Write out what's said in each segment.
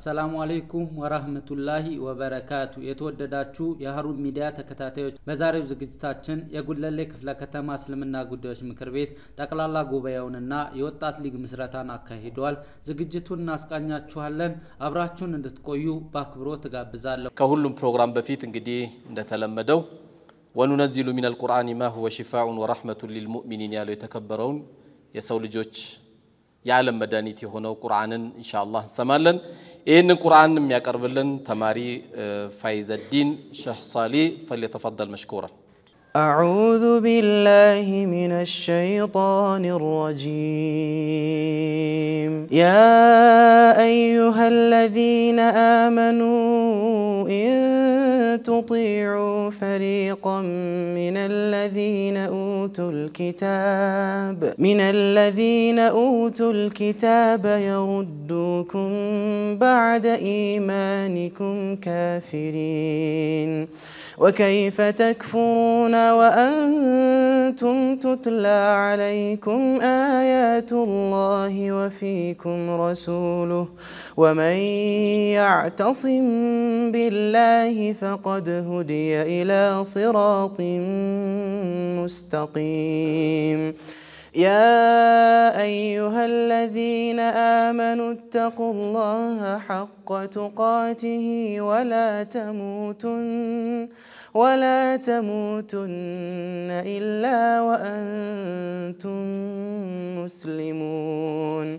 አሰላሙ አሌይኩም ወራህመቱላሂ ወበረካቱ። የተወደዳችሁ የሀሩን ሚዲያ ተከታታዮች በዛሬው ዝግጅታችን የጉለሌ ክፍለ ከተማ እስልምና ጉዳዮች ምክር ቤት ጠቅላላ ጉባኤውንና የወጣት ሊግ ምስረታን አካሂደዋል። ዝግጅቱን እናስቃኛችኋለን። አብራችሁን እንድትቆዩ በአክብሮ ትጋብዛለሁ። ከሁሉም ፕሮግራም በፊት እንግዲህ እንደተለመደው ወኑነዚሉ ሚነል ቁርአን ማ ሁወ ሺፋኡን ወራህመቱን ሊልሙእሚኒን ያለው የተከበረውን የሰው ልጆች የዓለም መድኃኒት የሆነው ቁርአንን ኢንሻአላህ እንሰማለን። ይህንን ቁርአን تماري فايز الدين شح صالي فليتفضل مشكورا أعوذ بالله من الشيطان الرجيم يا أيها الذين آمنوا إن تطيعوا فريقا من الذين أوتوا الكتاب من الذين أوتوا الكتاب يردوكم بعد إيمانكم كافرين وكيف تكفرون وأنتم تتلى عليكم آيات الله وفيكم رسوله ومن يعتصم بالله فقد هدي إلى صراط مستقيم يا أيها الذين آمنوا اتقوا الله حق تقاته ولا تموتن ولا تموتن إلا وأنتم مسلمون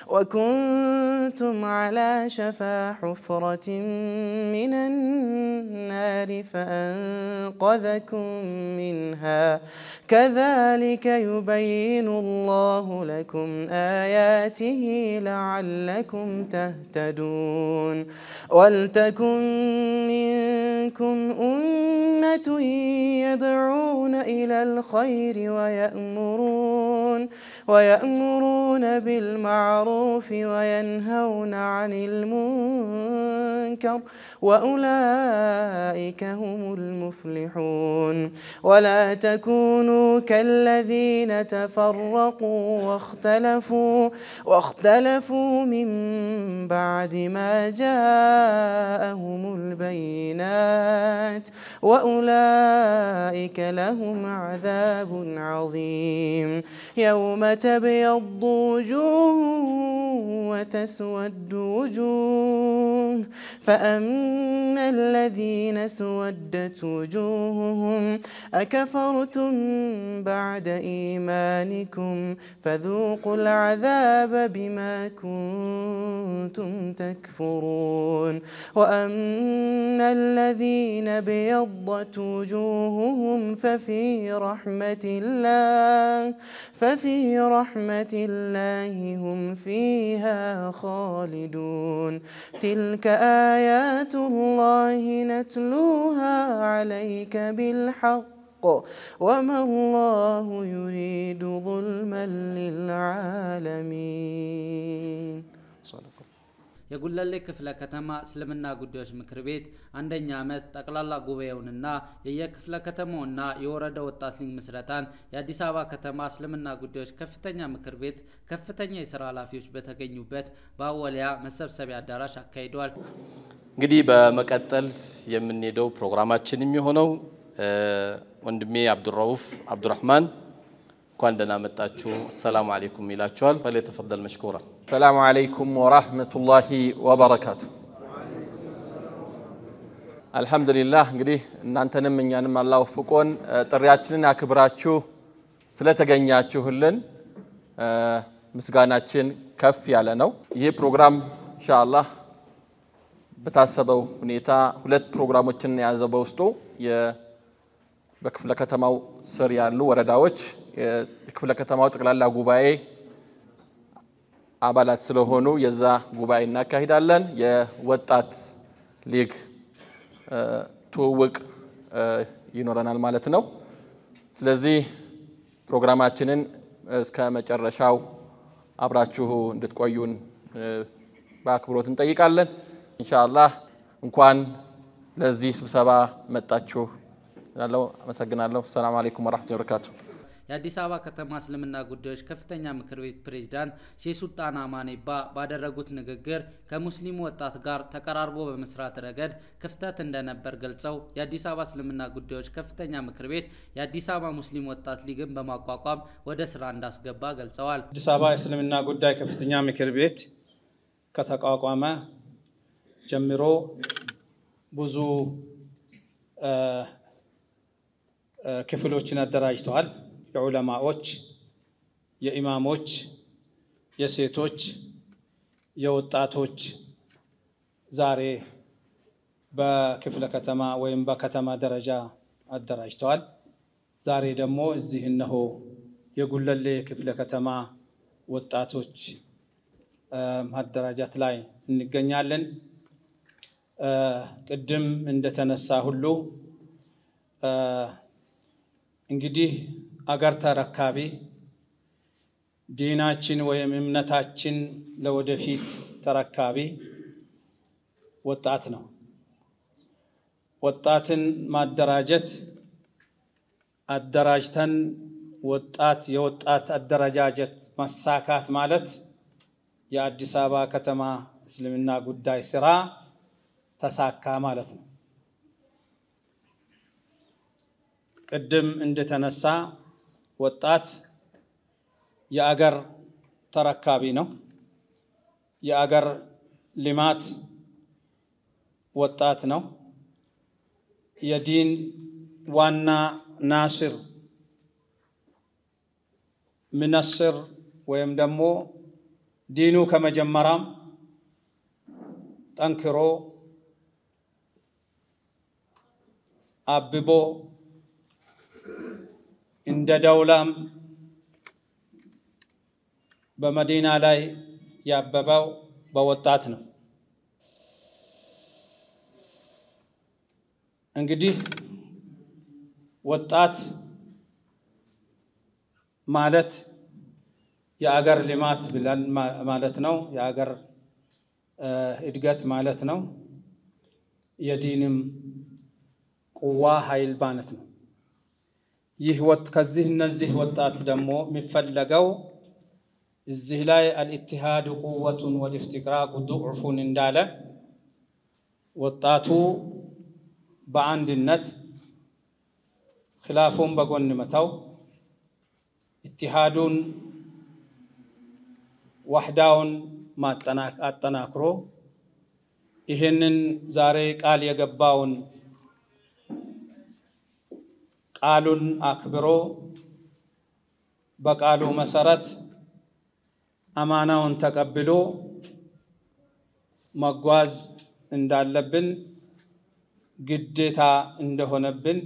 وكنتم على شفا حفرة من النار فأنقذكم منها كذلك يبين الله لكم آياته لعلكم تهتدون ولتكن منكم أمة يدعون إلى الخير ويأمرون ويأمرون بالمعروف وينهون عن المنكر وأولئك هم المفلحون ولا تكونوا كالذين تفرقوا واختلفوا واختلفوا من بعد ما جاءهم البينات وأولئك لهم عذاب عظيم يوم وتبيض وجوه وتسود وجوه فأما الذين سودت وجوههم أكفرتم بعد إيمانكم فذوقوا العذاب بما كنتم كنتم تكفرون وأما الذين بيضت وجوههم ففي رحمة الله ففي رحمة الله هم فيها خالدون تلك آيات الله نتلوها عليك بالحق وما الله يريد ظلما للعالمين የጉለሌ ክፍለ ከተማ እስልምና ጉዳዮች ምክር ቤት አንደኛ ዓመት ጠቅላላ ጉባኤውንና የየክፍለ ከተማውና የወረዳ ወጣት ሊግ ምስረታን የአዲስ አበባ ከተማ እስልምና ጉዳዮች ከፍተኛ ምክር ቤት ከፍተኛ የስራ ኃላፊዎች በተገኙበት በአወሊያ መሰብሰቢያ አዳራሽ አካሂደዋል። እንግዲህ በመቀጠል የምንሄደው ፕሮግራማችን የሚሆነው ወንድሜ አብዱራኡፍ አብዱራህማን እንኳን ደህና መጣችሁ ሰላም አለይኩም ይላችኋል። ተፈደል መሽኩራ። ሰላም አለይኩም ወራህመቱላሂ ወበረካቱ። አልሐምዱሊላህ እንግዲህ እናንተንም እኛንም አላህ ወፍቆን ጥሪያችንን አክብራችሁ ስለተገኛችሁልን ምስጋናችን ከፍ ያለ ነው። ይህ ፕሮግራም ኢንሻአላህ በታሰበው ሁኔታ ሁለት ፕሮግራሞችን የያዘ በውስጡ በክፍለ ከተማው ስር ያሉ ወረዳዎች የክፍለ ከተማው ጠቅላላ ጉባኤ አባላት ስለሆኑ የዛ ጉባኤ እናካሂዳለን። የወጣት ሊግ ትውውቅ ይኖረናል ማለት ነው። ስለዚህ ፕሮግራማችንን እስከ መጨረሻው አብራችሁ እንድትቆዩን በአክብሮት እንጠይቃለን። ኢንሻአላህ እንኳን ለዚህ ስብሰባ መጣችሁ እላለሁ። አመሰግናለሁ። ሰላም አለይኩም ወራህመቱላሂ ወበረካቱሁ። የአዲስ አበባ ከተማ እስልምና ጉዳዮች ከፍተኛ ምክር ቤት ፕሬዝዳንት ሼህ ሱልጣን አማኔባ ባደረጉት ንግግር ከሙስሊሙ ወጣት ጋር ተቀራርቦ በመስራት ረገድ ክፍተት እንደነበር ገልጸው የአዲስ አበባ እስልምና ጉዳዮች ከፍተኛ ምክር ቤት የአዲስ አበባ ሙስሊም ወጣት ሊግን በማቋቋም ወደ ስራ እንዳስገባ ገልጸዋል። አዲስ አበባ እስልምና ጉዳይ ከፍተኛ ምክር ቤት ከተቋቋመ ጀምሮ ብዙ ክፍሎችን አደራጅተዋል። የዑለማዎች፣ የኢማሞች፣ የሴቶች፣ የወጣቶች ዛሬ በክፍለ ከተማ ወይም በከተማ ደረጃ አደራጅተዋል። ዛሬ ደግሞ እዚህ እነሆ የጉለሌ ክፍለ ከተማ ወጣቶች ማደራጃት ላይ እንገኛለን። ቅድም እንደተነሳ ሁሉ እንግዲህ አገርተር ተረካቢ ዲናችን ወይም እምነታችን ለወደፊት ተረካቢ ወጣት ነው። ወጣትን ማደራጀት አደራጅተን ወጣት የወጣት አደረጃጀት ማሳካት ማለት የአዲስ አበባ ከተማ እስልምና ጉዳይ ስራ ተሳካ ማለት ነው። ቅድም እንደተነሳ ወጣት የአገር ተረካቢ ነው። የአገር ልማት ወጣት ነው። የዲን ዋና ናስር ምነስር ወይም ደግሞ ዲኑ ከመጀመሪያም ጠንክሮ አብቦ እንደ ደውላም በመዲና ላይ ያበበው በወጣት ነው። እንግዲህ ወጣት ማለት የአገር ልማት ብለን ማለት ነው። የአገር እድገት ማለት ነው። የዲንም ቁዋ ኃይል ማለት ነው። ይህ ወጥ ከዚህ እነዚህ ወጣት ደግሞ የሚፈለገው እዚህ ላይ አልኢትሃድ ቁወቱን ወልኢፍትቅራቁ ዱዕፉን እንዳለ ወጣቱ በአንድነት ኪላፉን በጎን መተው ኢትሃዱን ዋህዳውን አጠናክሮ ይህንን ዛሬ ቃል የገባውን ቃሉን አክብሮ በቃሉ መሰረት አማናውን ተቀብሎ መጓዝ እንዳለብን ግዴታ እንደሆነብን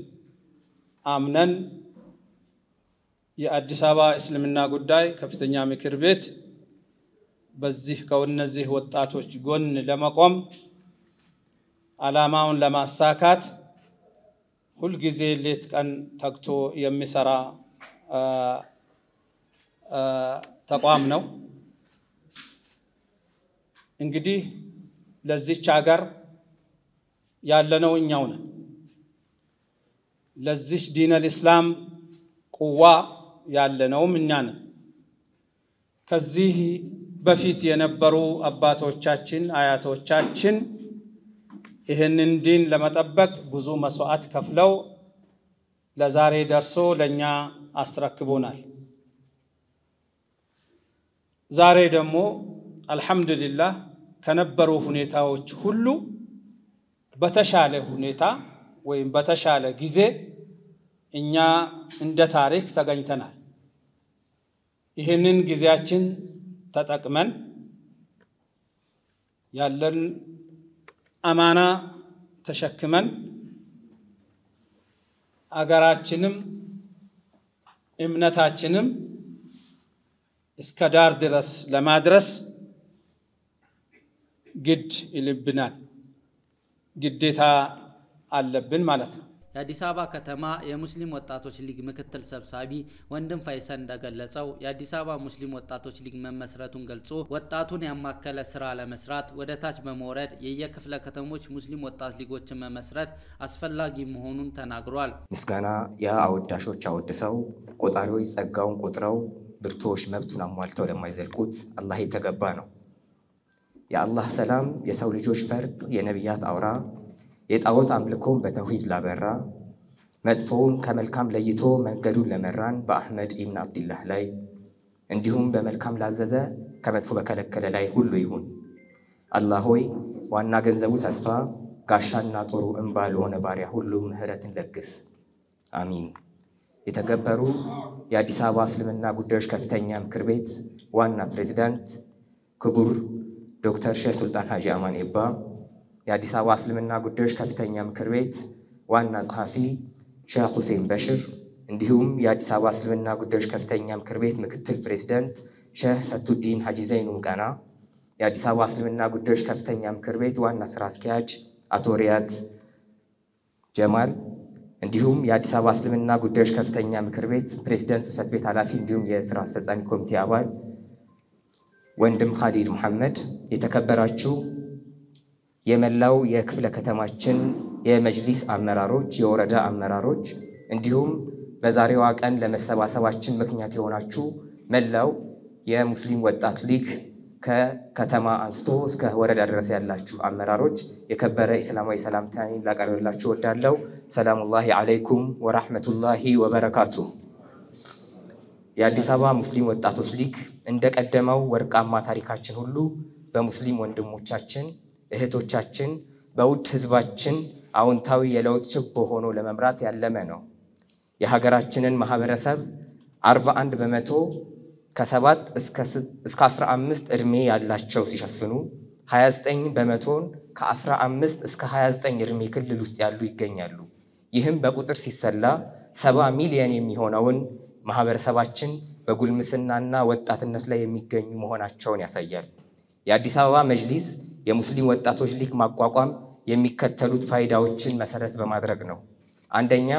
አምነን የአዲስ አበባ እስልምና ጉዳይ ከፍተኛ ምክር ቤት በዚህ ከእነዚህ ወጣቶች ጎን ለመቆም ዓላማውን ለማሳካት ሁልጊዜ ሌት ቀን ተግቶ የሚሰራ ተቋም ነው። እንግዲህ ለዚች ሀገር ያለነው እኛው ነን። ለዚች ዲነል ኢስላም ቁዋ ያለነውም እኛ ነን። ከዚህ በፊት የነበሩ አባቶቻችን አያቶቻችን ይህንን ዲን ለመጠበቅ ብዙ መስዋዕት ከፍለው ለዛሬ ደርሶ ለእኛ አስረክቦናል። ዛሬ ደግሞ አልሐምዱሊላህ ከነበሩ ሁኔታዎች ሁሉ በተሻለ ሁኔታ ወይም በተሻለ ጊዜ እኛ እንደ ታሪክ ተገኝተናል። ይህንን ጊዜያችን ተጠቅመን ያለን አማና ተሸክመን አገራችንም እምነታችንም እስከ ዳር ድረስ ለማድረስ ግድ ይልብናል፣ ግዴታ አለብን ማለት ነው። የአዲስ አበባ ከተማ የሙስሊም ወጣቶች ሊግ ምክትል ሰብሳቢ ወንድም ፋይሰን እንደገለጸው የአዲስ አበባ ሙስሊም ወጣቶች ሊግ መመስረቱን ገልጾ ወጣቱን ያማከለ ስራ ለመስራት ወደ ታች በመውረድ የየክፍለ ከተሞች ሙስሊም ወጣት ሊጎችን መመስረት አስፈላጊ መሆኑን ተናግሯል። ምስጋና አወዳሾች አወድሰው ቆጣሪዎች ጸጋውን ቆጥረው ብርቶች መብቱን አሟልተው ለማይዘልቁት አላህ የተገባ ነው። የአላህ ሰላም የሰው ልጆች ፈርጥ የነቢያት አውራ የጣዖት አምልኮን በተውሂድ ላበራ መጥፎውን ከመልካም ለይቶ መንገዱን ለመራን በአሕመድ ኢብን አብድላህ ላይ እንዲሁም በመልካም ላዘዘ ከመጥፎ በከለከለ ላይ ሁሉ ይሁን። አላህ ሆይ ዋና ገንዘቡ ተስፋ ጋሻና ጦሩ እምባ ለሆነ ባሪያ ሁሉ ምህረትን ለግስ። አሚን። የተከበሩ የአዲስ አበባ እስልምና ጉዳዮች ከፍተኛ ምክር ቤት ዋና ፕሬዚዳንት ክቡር ዶክተር ሼህ ሱልጣን ሀጂ አማን ኤባ የአዲስ አበባ እስልምና ጉዳዮች ከፍተኛ ምክር ቤት ዋና ጸሐፊ ሼህ ሁሴን በሽር እንዲሁም የአዲስ አበባ እስልምና ጉዳዮች ከፍተኛ ምክር ቤት ምክትል ፕሬዚደንት ሼህ ፈቱዲን ሀጂ ዘይኑ ቀና፣ የአዲስ አበባ እስልምና ጉዳዮች ከፍተኛ ምክር ቤት ዋና ስራ አስኪያጅ አቶ ሪያድ ጀማል እንዲሁም የአዲስ አበባ እስልምና ጉዳዮች ከፍተኛ ምክር ቤት ፕሬዚደንት ጽህፈት ቤት ኃላፊ እንዲሁም የስራ አስፈጻሚ ኮሚቴ አባል ወንድም ካሊድ መሐመድ የተከበራችሁ የመላው የክፍለ ከተማችን የመጅሊስ አመራሮች፣ የወረዳ አመራሮች እንዲሁም በዛሬዋ ቀን ለመሰባሰባችን ምክንያት የሆናችሁ መላው የሙስሊም ወጣት ሊግ ከከተማ አንስቶ እስከ ወረዳ ድረስ ያላችሁ አመራሮች የከበረ ኢስላማዊ ሰላምታ ላቀርብላችሁ ወዳለው ሰላሙላሂ አለይኩም ወራህመቱላሂ ወበረካቱ። የአዲስ አበባ ሙስሊም ወጣቶች ሊግ እንደቀደመው ወርቃማ ታሪካችን ሁሉ በሙስሊም ወንድሞቻችን እህቶቻችን በውድ ህዝባችን አዎንታዊ የለውጥ ችቦ ሆኖ ለመምራት ያለመ ነው። የሀገራችንን ማህበረሰብ 41 በመቶ ከሰባት እስከ 15 እድሜ ያላቸው ሲሸፍኑ 29 በመቶን ከ15 እስከ 29 እድሜ ክልል ውስጥ ያሉ ይገኛሉ። ይህም በቁጥር ሲሰላ ሰ7 ሚሊየን የሚሆነውን ማህበረሰባችን በጉልምስናና ወጣትነት ላይ የሚገኙ መሆናቸውን ያሳያል። የአዲስ አበባ መጅሊስ የሙስሊም ወጣቶች ሊግ ማቋቋም የሚከተሉት ፋይዳዎችን መሰረት በማድረግ ነው። አንደኛ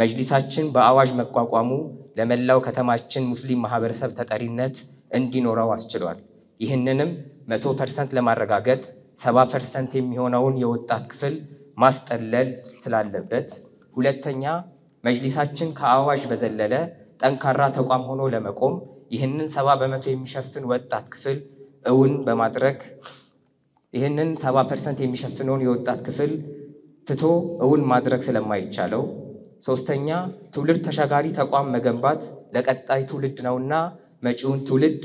መጅሊሳችን በአዋጅ መቋቋሙ ለመላው ከተማችን ሙስሊም ማህበረሰብ ተጠሪነት እንዲኖረው አስችሏል። ይህንንም መቶ ፐርሰንት ለማረጋገጥ ሰባ ፐርሰንት የሚሆነውን የወጣት ክፍል ማስጠለል ስላለበት፣ ሁለተኛ መጅሊሳችን ከአዋጅ በዘለለ ጠንካራ ተቋም ሆኖ ለመቆም ይህንን ሰባ በመቶ የሚሸፍን ወጣት ክፍል እውን በማድረግ ይህንን 70 ፐርሰንት የሚሸፍነውን የወጣት ክፍል ትቶ እውን ማድረግ ስለማይቻለው፣ ሶስተኛ ትውልድ ተሻጋሪ ተቋም መገንባት ለቀጣይ ትውልድ ነውና መጪውን ትውልድ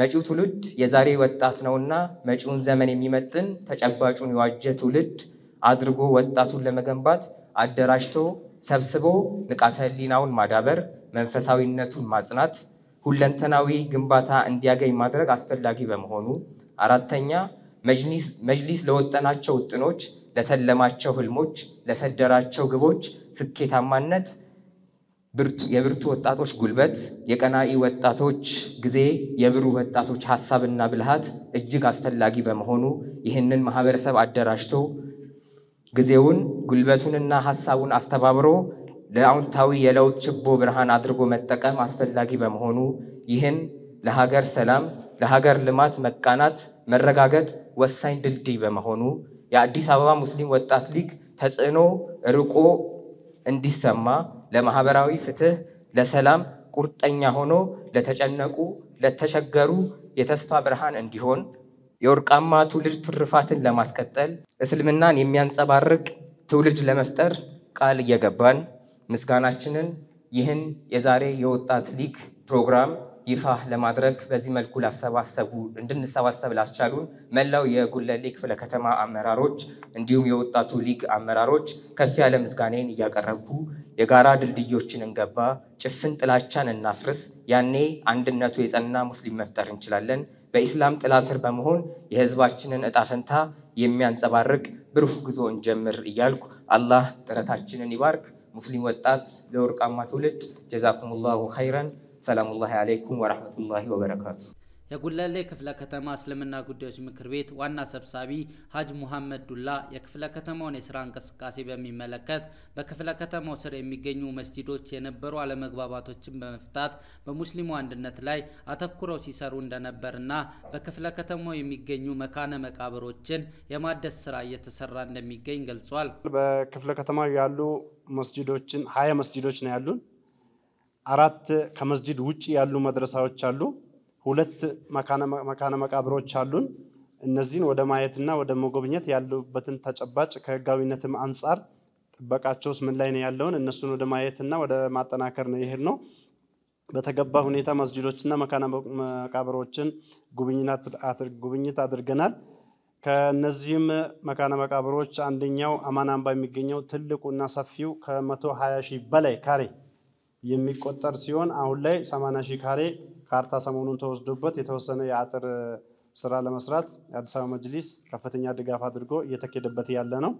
መጪው ትውልድ የዛሬ ወጣት ነውና መጪውን ዘመን የሚመጥን ተጨባጩን የዋጀ ትውልድ አድርጎ ወጣቱን ለመገንባት አደራጅቶ ሰብስቦ ንቃተ ህሊናውን ማዳበር፣ መንፈሳዊነቱን ማጽናት፣ ሁለንተናዊ ግንባታ እንዲያገኝ ማድረግ አስፈላጊ በመሆኑ አራተኛ መጅሊስ ለወጠናቸው ውጥኖች፣ ለተለማቸው ህልሞች፣ ለሰደራቸው ግቦች ስኬታማነት የብርቱ ወጣቶች ጉልበት፣ የቀናኢ ወጣቶች ጊዜ፣ የብሩህ ወጣቶች ሀሳብና ብልሃት እጅግ አስፈላጊ በመሆኑ ይህንን ማህበረሰብ አደራጅቶ ጊዜውን ጉልበቱንና ሀሳቡን አስተባብሮ ለአውንታዊ የለውጥ ችቦ ብርሃን አድርጎ መጠቀም አስፈላጊ በመሆኑ ይህን ለሀገር ሰላም፣ ለሀገር ልማት መቃናት፣ መረጋገጥ ወሳኝ ድልድይ በመሆኑ የአዲስ አበባ ሙስሊም ወጣት ሊግ ተጽዕኖ ርቆ እንዲሰማ ለማህበራዊ ፍትህ፣ ለሰላም ቁርጠኛ ሆኖ ለተጨነቁ፣ ለተቸገሩ የተስፋ ብርሃን እንዲሆን የወርቃማ ትውልድ ትርፋትን ለማስቀጠል እስልምናን የሚያንጸባርቅ ትውልድ ለመፍጠር ቃል እየገባን ምስጋናችንን ይህን የዛሬ የወጣት ሊግ ፕሮግራም ይፋ ለማድረግ በዚህ መልኩ ላሰባሰቡ እንድንሰባሰብ ላስቻሉን መላው የጉለሌ ክፍለ ከተማ አመራሮች እንዲሁም የወጣቱ ሊግ አመራሮች ከፍ ያለ ምዝጋኔን እያቀረብኩ የጋራ ድልድዮችን እንገባ፣ ጭፍን ጥላቻን እናፍርስ፣ ያኔ አንድነቱ የጸና ሙስሊም መፍጠር እንችላለን። በኢስላም ጥላ ስር በመሆን የህዝባችንን እጣፈንታ የሚያንጸባርቅ ብሩህ ጉዞ እንጀምር እያልኩ አላህ ጥረታችንን ይባርክ። ሙስሊም ወጣት ለወርቃማ ትውልድ ጀዛኩሙላሁ ኸይረን ሰላሙላሂ አለይኩም ወረሕመቱላሂ ወበረካቱ። የጉለሌ ክፍለ ከተማ እስልምና ጉዳዮች ምክር ቤት ዋና ሰብሳቢ ሀጅ ሙሐመድ ዱላ የክፍለ ከተማውን የስራ እንቅስቃሴ በሚመለከት በክፍለ ከተማው ስር የሚገኙ መስጂዶች የነበሩ አለመግባባቶችን በመፍታት በሙስሊሙ አንድነት ላይ አተኩረው ሲሰሩ እንደነበርና በክፍለ ከተማው የሚገኙ መካነ መቃብሮችን የማደስ ስራ እየተሰራ እንደሚገኝ ገልጿል። በክፍለ ከተማው ያሉ መስጂዶችን ሀያ መስጂዶች ነው ያሉን አራት ከመስጂድ ውጭ ያሉ መድረሳዎች አሉ። ሁለት መካነ መቃብሮች አሉን። እነዚህን ወደ ማየትና ወደ መጎብኘት ያሉበትን ተጨባጭ ከህጋዊነትም አንጻር ጥበቃቸውስ ምን ላይ ነው ያለውን እነሱን ወደ ማየትና ወደ ማጠናከር ነው ይሄድ ነው። በተገባ ሁኔታ መስጂዶችና መካነ መቃብሮችን ጉብኝት አድርገናል። ከነዚህም መካነ መቃብሮች አንደኛው አማን አምባ የሚገኘው ትልቁና ሰፊው ከመቶ 120 ሺህ በላይ ካሬ የሚቆጠር ሲሆን አሁን ላይ 80 ሺህ ካሬ ካርታ ሰሞኑን ተወስዶበት የተወሰነ የአጥር ስራ ለመስራት የአዲስ አበባ መጅሊስ ከፍተኛ ድጋፍ አድርጎ እየተኬደበት ያለ ነው።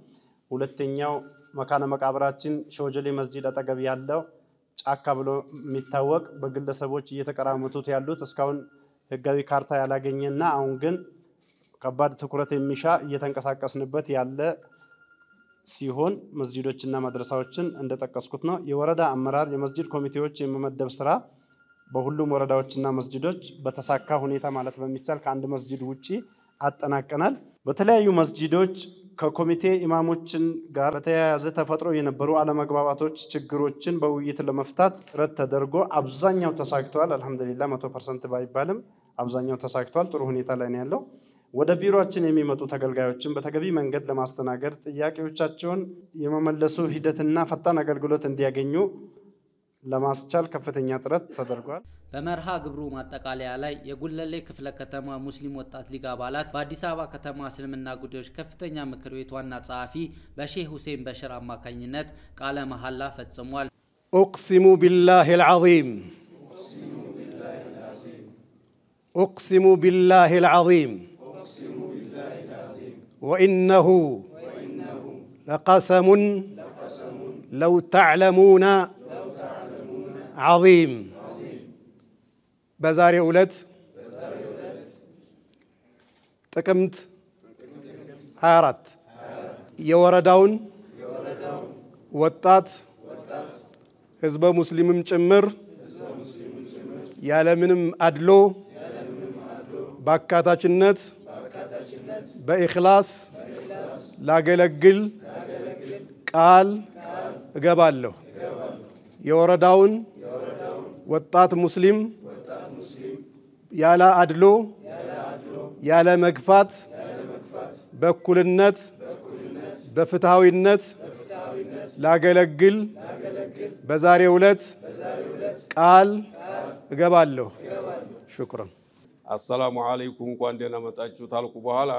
ሁለተኛው መካነ መቃብራችን ሾጀሌ መስጂድ አጠገብ ያለው ጫካ ብሎ የሚታወቅ በግለሰቦች እየተቀራመቱት ያሉት እስካሁን ህጋዊ ካርታ ያላገኘና አሁን ግን ከባድ ትኩረት የሚሻ እየተንቀሳቀስንበት ያለ ሲሆን መስጂዶችና መድረሳዎችን እንደጠቀስኩት ነው። የወረዳ አመራር የመስጂድ ኮሚቴዎች የመመደብ ስራ በሁሉም ወረዳዎችና መስጂዶች በተሳካ ሁኔታ ማለት በሚቻል ከአንድ መስጂድ ውጪ አጠናቀናል። በተለያዩ መስጂዶች ከኮሚቴ ኢማሞችን ጋር በተያያዘ ተፈጥሮ የነበሩ አለመግባባቶች፣ ችግሮችን በውይይት ለመፍታት ጥረት ተደርጎ አብዛኛው ተሳክተዋል። አልሐምዱሊላ መቶ ፐርሰንት ባይባልም አብዛኛው ተሳክተዋል። ጥሩ ሁኔታ ላይ ነው ያለው። ወደ ቢሮችን የሚመጡ ተገልጋዮችን በተገቢ መንገድ ለማስተናገድ ጥያቄዎቻቸውን የመመለሱ ሂደትና ፈጣን አገልግሎት እንዲያገኙ ለማስቻል ከፍተኛ ጥረት ተደርጓል። በመርሃ ግብሩ ማጠቃለያ ላይ የጉለሌ ክፍለ ከተማ ሙስሊም ወጣት ሊግ አባላት በአዲስ አበባ ከተማ እስልምና ጉዳዮች ከፍተኛ ምክር ቤት ዋና ጸሐፊ በሼህ ሁሴን በሽር አማካኝነት ቃለ መሐላ ፈጽሟል። ኡቅሲሙ ቢላህ العظيم ኡቅሲሙ ቢላህ العظيم وإنه لقسم لو تعلمون عظيم بزاري أولاد تكمت هارت يوردون وطات حزب مسلم ሙስሊምም ጭምር أدلو باكاتا جنت بإخلاص لا قلقل قال قبال يورداون وطات مسلم يا لا أدلو يا لا مكفات بكل النت بفتاوي النت لا قلقل بزاري ولت قال قبال شكرا السلام عليكم كواندينا متأجو تالكو بحالا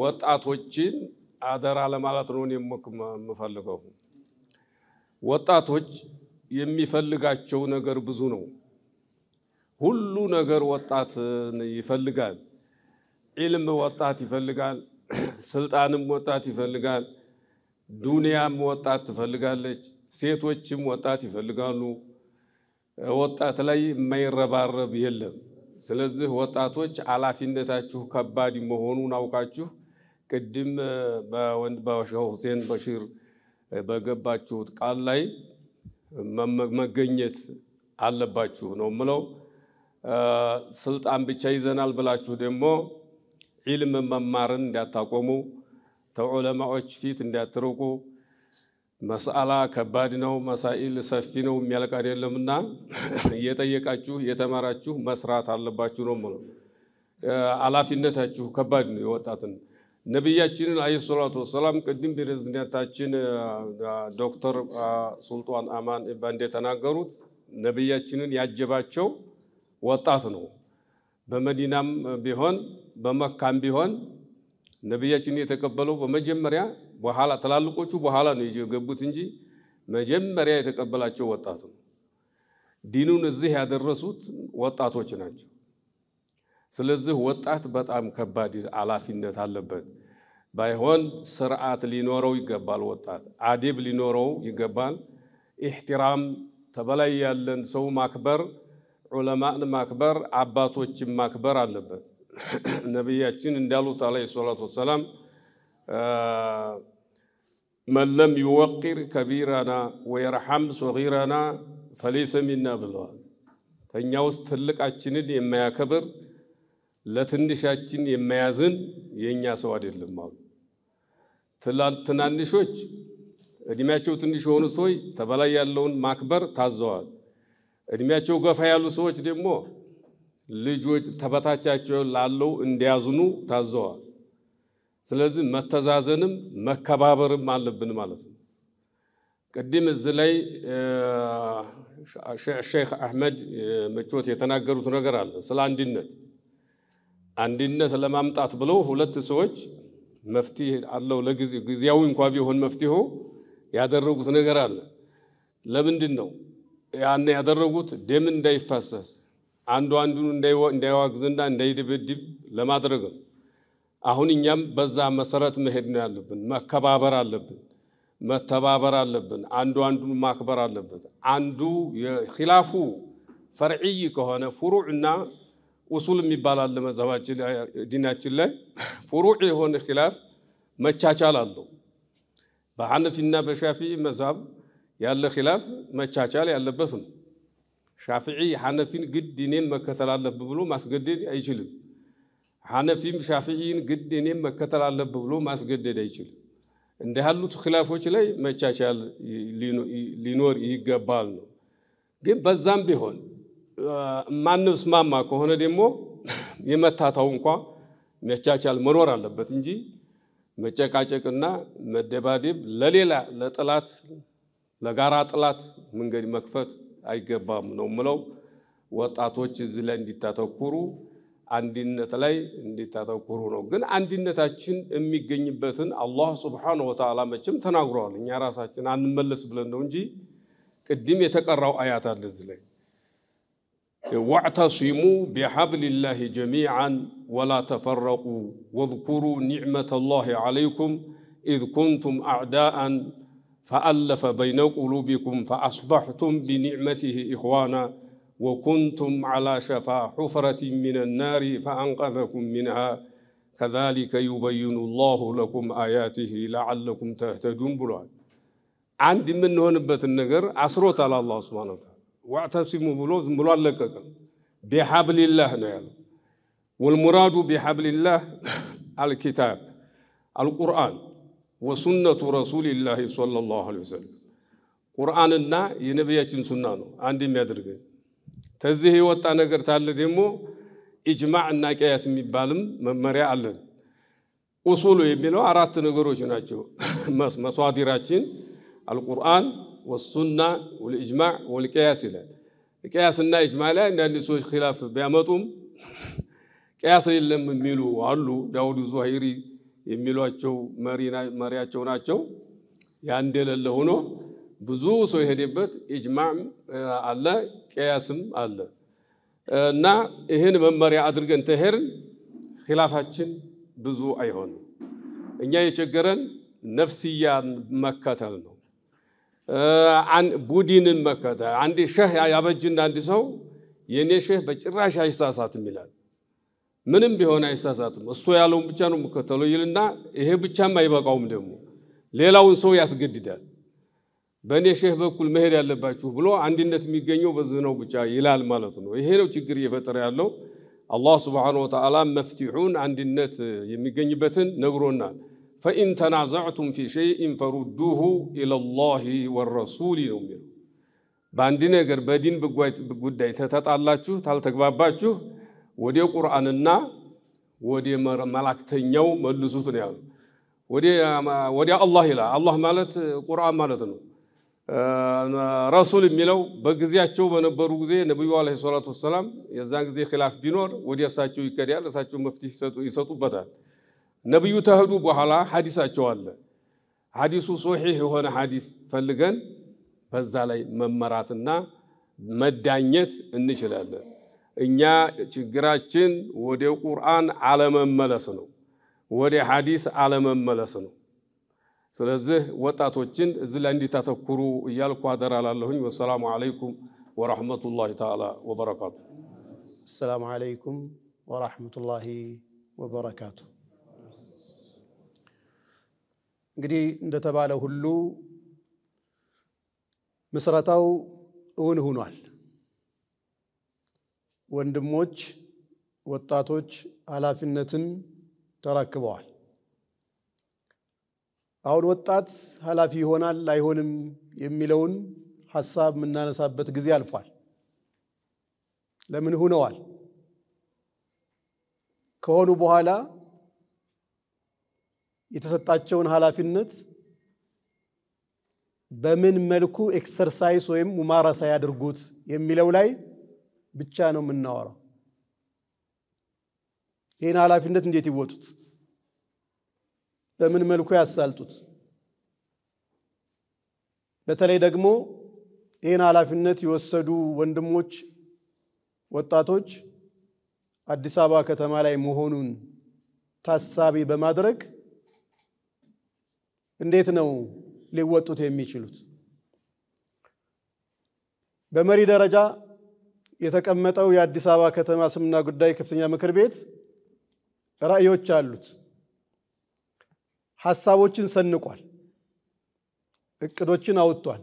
ወጣቶችን አደራ ለማለት ነው የሞክ የምፈልገው። ወጣቶች የሚፈልጋቸው ነገር ብዙ ነው። ሁሉ ነገር ወጣትን ይፈልጋል። ዒልም ወጣት ይፈልጋል። ስልጣንም ወጣት ይፈልጋል። ዱንያም ወጣት ትፈልጋለች። ሴቶችም ወጣት ይፈልጋሉ። ወጣት ላይ የማይረባረብ የለም። ስለዚህ ወጣቶች ኃላፊነታችሁ ከባድ መሆኑን አውቃችሁ ቅድም በሸህ ሁሴን በሽር በገባችሁት ቃል ላይ መገኘት አለባችሁ ነው ምለው። ስልጣን ብቻ ይዘናል ብላችሁ ደግሞ ዒልም መማርን እንዳታቆሙ፣ ተዑለማዎች ፊት እንዳትርቁ መስአላ ከባድ ነው፣ መሳኢል ሰፊ ነው፣ የሚያልቅ እና እየጠየቃችሁ እየተማራችሁ መስራት አለባችሁ ነው ምለው። ኃላፊነታችሁ ከባድ ነው። የወጣትን ነቢያችንን አለ ሰላቱ ወሰላም ቅድም ፕሬዝዳንታችን ዶክተር ሱልጣን አማን ባንዴ እንደተናገሩት ነቢያችንን ያጀባቸው ወጣት ነው። በመዲናም ቢሆን በመካም ቢሆን ነቢያችንን የተቀበለው በመጀመሪያ በኋላ ትላልቆቹ በኋላ ነው የገቡት እንጂ መጀመሪያ የተቀበላቸው ወጣት ነው። ዲኑን እዚህ ያደረሱት ወጣቶች ናቸው። ስለዚህ ወጣት በጣም ከባድ ኃላፊነት አለበት። ባይሆን ስርዓት ሊኖረው ይገባል። ወጣት አዴብ ሊኖረው ይገባል። ኢሕትራም ተበላይ ያለን ሰው ማክበር፣ ዑለማን ማክበር፣ አባቶችን ማክበር አለበት። ነቢያችን እንዳሉት አለይሂ ሰላቱ ወሰላም መለም ይወቂር ከቢራና ከቢረና ወየርሐም ሶጊረና ፈሌሰ ሚና ብለዋል። ከእኛ ውስጥ ትልቃችንን የማያከብር ለትንሻችን የማያዝን የእኛ ሰው አይደለም አሉ። ትናንሾች እድሜያቸው ትንሽ የሆኑ ሰዎች ተበላይ ያለውን ማክበር ታዘዋል። እድሜያቸው ገፋ ያሉ ሰዎች ደግሞ ልጆች ተበታቻቸው ላለው እንዲያዝኑ ታዘዋል። ስለዚህ መተዛዘንም መከባበርም አለብን ማለት ነው። ቅድም እዚህ ላይ ሼክ አሕመድ መቾት የተናገሩት ነገር አለ ስለ አንድነት አንድነት ለማምጣት ብለው ሁለት ሰዎች መፍትሄ አለው ለጊዜያዊ እንኳ ቢሆን መፍትሄው ያደረጉት ነገር አለ። ለምንድን ነው ያን ያደረጉት? ደም እንዳይፋሰስ አንዱ አንዱን እንዳይዋግዝና እንዳይደበድብ ለማድረግ ነው። አሁን እኛም በዛ መሰረት መሄድ ነው ያለብን። መከባበር አለብን፣ መተባበር አለብን። አንዱ አንዱን ማክበር አለበት። አንዱ የኪላፉ ፈርዕይ ከሆነ ፍሩዕና ውሱል የሚባላል መዛባችን ዲናችን ላይ ፍሩዕ የሆነ ኪላፍ መቻቻል አለው። በሐነፊና በሻፊ መዛብ ያለ ኪላፍ መቻቻል ያለበት ነው። ሻፊዒ ሐነፊን ግድ ዲኔን መከተል አለብ ብሎ ማስገደድ አይችልም። ሐነፊም ሻፍዒን ግድ እኔም መከተል አለብህ ብሎ ማስገደድ አይችልም። እንደ ያሉት ኪላፎች ላይ መቻቻል ሊኖር ይገባል ነው። ግን በዛም ቢሆን ማንስማማ ከሆነ ደግሞ የመታታው እንኳ መቻቻል መኖር አለበት እንጂ መጨቃጨቅና መደባደብ ለሌላ ለጥላት ለጋራ ጥላት መንገድ መክፈት አይገባም ነው ምለው። ወጣቶች እዚህ ላይ እንዲታተኩሩ አንድነት ላይ እንዲታተኩሩ ነው። ግን አንድነታችን የሚገኝበትን አላህ ሱብሓነሁ ወተዓላ መቼም ተናግሯል። እኛ ራሳችን አንመለስ ብለን ነው እንጂ ቅድም የተቀራው አያት አለ እዚህ ላይ ዋዕተሲሙ ቢሐብሊላሂ ጀሚዓን ወላ ተፈረቁ ወዝኩሩ ኒዕመተላሂ ዐለይኩም إذ كنتم أعداء فألف بين قلوبكم فأصبحتم بنعمته إخوانا وكنتم على شفا حفرة من النار فأنقذكم منها كذلك يبين الله لكم آياته لعلكم تهتدون بلوان عند من هون بيت النجر عسروت على الله سبحانه وتعالى واعتصموا بلوز ملوان لك بحبل الله نعلم والمراد بحبل الله الكتاب القرآن وسنة رسول الله صلى الله عليه وسلم قرآننا ينبيه سنانه عندي ما يدركين ከዚህ የወጣ ነገር ታለ ደግሞ ኢጅማዕ እና ቅያስ የሚባልም መመሪያ አለን። ኡሱሉ የሚለው አራት ነገሮች ናቸው። መሷዲራችን አልቁርአን ወሱና ወልኢጅማዕ ወልቅያስ ይላል። ቅያስና ኢጅማዕ ላይ አንዳንድ ሰዎች ኪላፍ ቢያመጡም ቅያስ የለም የሚሉ አሉ። ዳውድ ዙሃይሪ የሚሏቸው መሪያቸው ናቸው። ያ እንደሌለ ሆኖ ብዙ ሰው የሄደበት ኢጅማዕም አለ፣ ቅያስም አለ እና ይህን መመሪያ አድርገን ተሄርን ኪላፋችን ብዙ አይሆንም። እኛ የቸገረን ነፍስያን መከተል ነው፣ ቡድንን መከተል። አንድ ሸህ ያበጅና አንድ ሰው የእኔ ሸህ በጭራሽ አይሳሳትም ይላል። ምንም ቢሆን አይሳሳትም፣ እሱ ያለውን ብቻ ነው የምከተለው ይልና ይሄ ብቻም አይበቃውም፣ ደግሞ ሌላውን ሰው ያስገድዳል። በእኔ ሼህ በኩል መሄድ ያለባችሁ ብሎ አንድነት የሚገኘው በዚህ ነው ብቻ ይላል ማለት ነው። ይሄ ነው ችግር እየፈጠረ ያለው። አላህ ስብሓነ ወተዓላ መፍትሑን አንድነት የሚገኝበትን ነግሮናል። ፈኢን ተናዘዕቱም ፊ ሸይኢን ፈሩዱሁ ኢለላሂ ወረሱሊ ነው የሚለው። በአንድ ነገር በዲን ጉዳይ ተተጣላችሁ፣ ታልተግባባችሁ ወደ ቁርአንና ወደ መላክተኛው መልሱት ነው ያሉ። ወደ አላህ ይላል። አላህ ማለት ቁርአን ማለት ነው። ረሱል የሚለው በጊዜያቸው በነበሩ ጊዜ ነቢዩ ዓለይሂ ሰላቱ ወሰላም የዛን ጊዜ ኪላፍ ቢኖር ወደ እሳቸው ይከዳል፣ እሳቸው መፍትሄ ይሰጡበታል። ነቢዩ ተህዱ በኋላ ሀዲሳቸው አለ። ሀዲሱ ሶሒሕ የሆነ ሀዲስ ፈልገን በዛ ላይ መመራትና መዳኘት እንችላለን። እኛ ችግራችን ወደ ቁርአን አለመመለስ ነው፣ ወደ ሀዲስ አለመመለስ ነው። سلزه وطات وچن زلاندي تاتكرو يالكو عدر على اللهن والسلام عليكم ورحمة الله تعالى وبركاته السلام عليكم ورحمة الله وبركاته قدي اندى تبالو هلو مسرطاو اون هونوال وندموج وطاتوج على فنة تراكبوال አሁን ወጣት ኃላፊ ይሆናል አይሆንም የሚለውን ሀሳብ የምናነሳበት ጊዜ አልፏል። ለምን ሁነዋል? ከሆኑ በኋላ የተሰጣቸውን ኃላፊነት በምን መልኩ ኤክሰርሳይስ ወይም ሙማረሳ ያድርጉት የሚለው ላይ ብቻ ነው የምናወራው። ይህን ኃላፊነት እንዴት ይወጡት? በምን መልኩ ያሳልጡት። በተለይ ደግሞ ይህን ኃላፊነት የወሰዱ ወንድሞች፣ ወጣቶች አዲስ አበባ ከተማ ላይ መሆኑን ታሳቢ በማድረግ እንዴት ነው ሊወጡት የሚችሉት? በመሪ ደረጃ የተቀመጠው የአዲስ አበባ ከተማ ስምና ጉዳይ ከፍተኛ ምክር ቤት ራዕዮች አሉት። ሐሳቦችን ሰንቋል፣ እቅዶችን አውጥቷል፣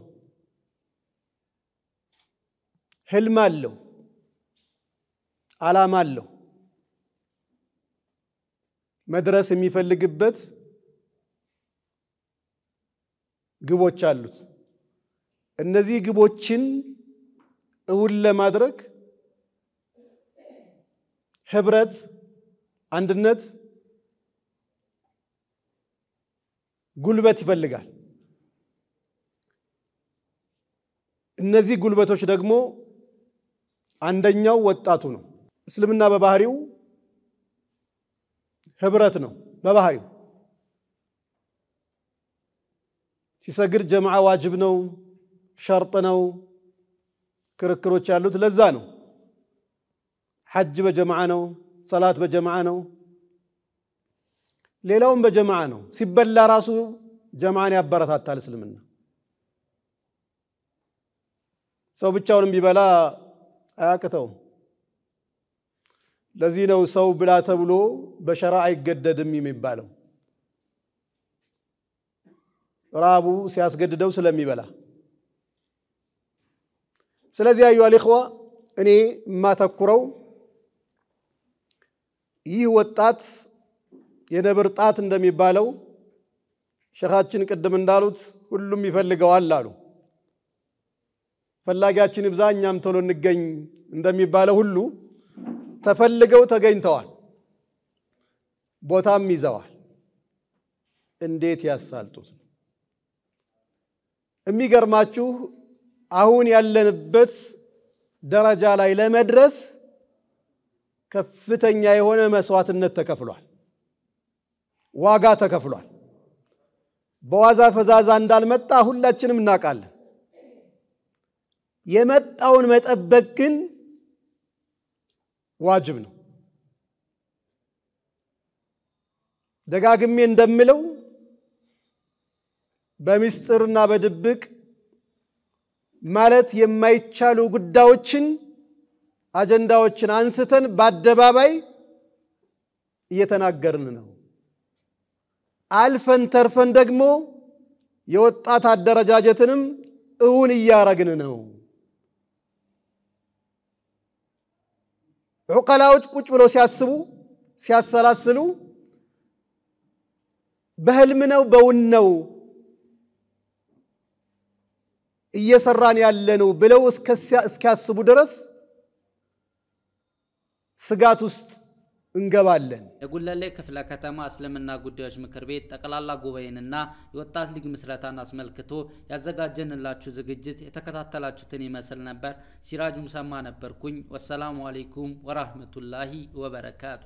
ህልም አለው፣ ዓላማ አለው። መድረስ የሚፈልግበት ግቦች አሉት። እነዚህ ግቦችን እውን ለማድረግ ህብረት፣ አንድነት ጉልበት ይፈልጋል። እነዚህ ጉልበቶች ደግሞ አንደኛው ወጣቱ ነው። እስልምና በባህሪው ህብረት ነው። በባህሪው ሲሰግድ ጀምዓ ዋጅብ ነው፣ ሸርጥ ነው፣ ክርክሮች ያሉት ለዛ ነው። ሐጅ በጀምዓ ነው፣ ሰላት በጀምዓ ነው፣ ሌላውም በጀማዓ ነው። ሲበላ ራሱ ጀማዓን ያበረታታል እስልምና። ሰው ብቻውንም ቢበላ አያቅተውም። ለዚህ ነው ሰው ብላ ተብሎ በሸራ አይገደድም የሚባለው ራቡ ሲያስገድደው ስለሚበላ። ስለዚህ አዩ አልእኽዋ እኔ የማተኩረው ይህ ወጣት የነብር ጣት እንደሚባለው ሸኻችን ቅድም እንዳሉት ሁሉም ይፈልገዋል አሉ። ፈላጊያችን ይብዛ እኛም ቶሎ እንገኝ እንደሚባለው ሁሉ ተፈልገው ተገኝተዋል፣ ቦታም ይዘዋል። እንዴት ያሳልጡት እሚገርማችሁ የሚገርማችሁ አሁን ያለንበት ደረጃ ላይ ለመድረስ ከፍተኛ የሆነ መስዋዕትነት ተከፍሏል። ዋጋ ተከፍሏል። በዋዛ ፈዛዛ እንዳልመጣ ሁላችንም እናውቃለን። የመጣውን መጠበቅ ግን ዋጅብ ነው። ደጋግሜ እንደምለው በምስጢርና በድብቅ ማለት የማይቻሉ ጉዳዮችን አጀንዳዎችን አንስተን በአደባባይ እየተናገርን ነው። አልፈን ተርፈን ደግሞ የወጣት አደረጃጀትንም እውን እያረግን ነው። ዑቀላዎች ቁጭ ብለው ሲያስቡ ሲያሰላስሉ በህልም ነው በውን ነው እየሰራን ያለነው ብለው እስኪያስቡ ድረስ ስጋት ውስጥ እንገባለን። የጉለሌ ክፍለ ከተማ እስልምና ጉዳዮች ምክር ቤት ጠቅላላ ጉባኤንና የወጣት ሊግ ምስረታን አስመልክቶ ያዘጋጀንላችሁ ዝግጅት የተከታተላችሁትን ይመስል ነበር። ሲራጅ ሙሰማ ነበርኩኝ። ወሰላሙ አሌይኩም ወራህመቱላሂ ወበረካቱ።